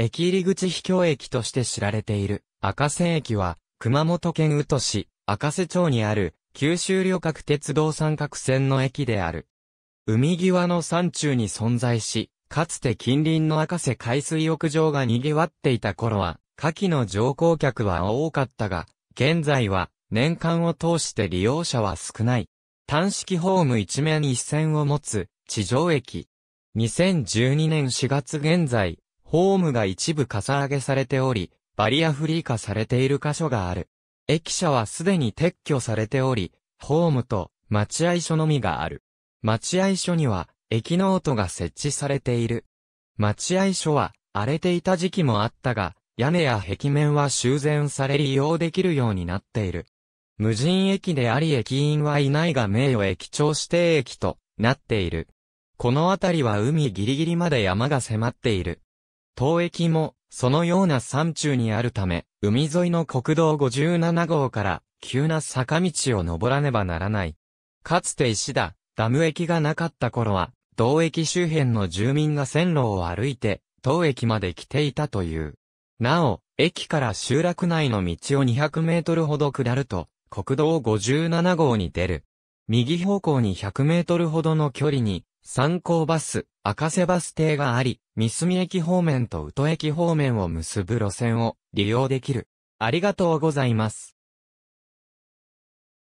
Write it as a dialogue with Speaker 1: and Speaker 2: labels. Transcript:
Speaker 1: 駅入口秘境駅として知られ
Speaker 2: ている赤瀬駅は、熊本県宇都市赤瀬町にある九州旅客鉄道三角線の駅である。海際の山中に存在し、かつて近隣の赤瀬海水浴場が賑わっていた頃は、夏季の乗降客は多かったが、現在は年間を通して利用者は少ない。単式ホーム一面一線を持つ地上駅。2012年4月現在、ホームが一部かさ上げされており、バリアフリー化されている箇所がある。駅舎はすでに撤去されており、ホームと待合所のみがある。待合所には、駅ノートが設置されている。待合所は、荒れていた時期もあったが、屋根や壁面は修繕され利用できるようになっている。無人駅であり駅員はいないが名誉駅長指定駅となっている。この辺りは海ギリギリまで山が迫っている。東駅も、そのような山中にあるため、海沿いの国道57号から、急な坂道を登らねばならない。かつて石田、ダム駅がなかった頃は、同駅周辺の住民が線路を歩いて、当駅まで来ていたという。なお、駅から集落内の道を200メートルほど下ると、国道57号に出る。右方向に100メートルほどの距離に、参考バス、赤瀬バス停があり、三隅駅方面と宇都駅方面を結ぶ路線を利用
Speaker 1: できる。ありがとうございます。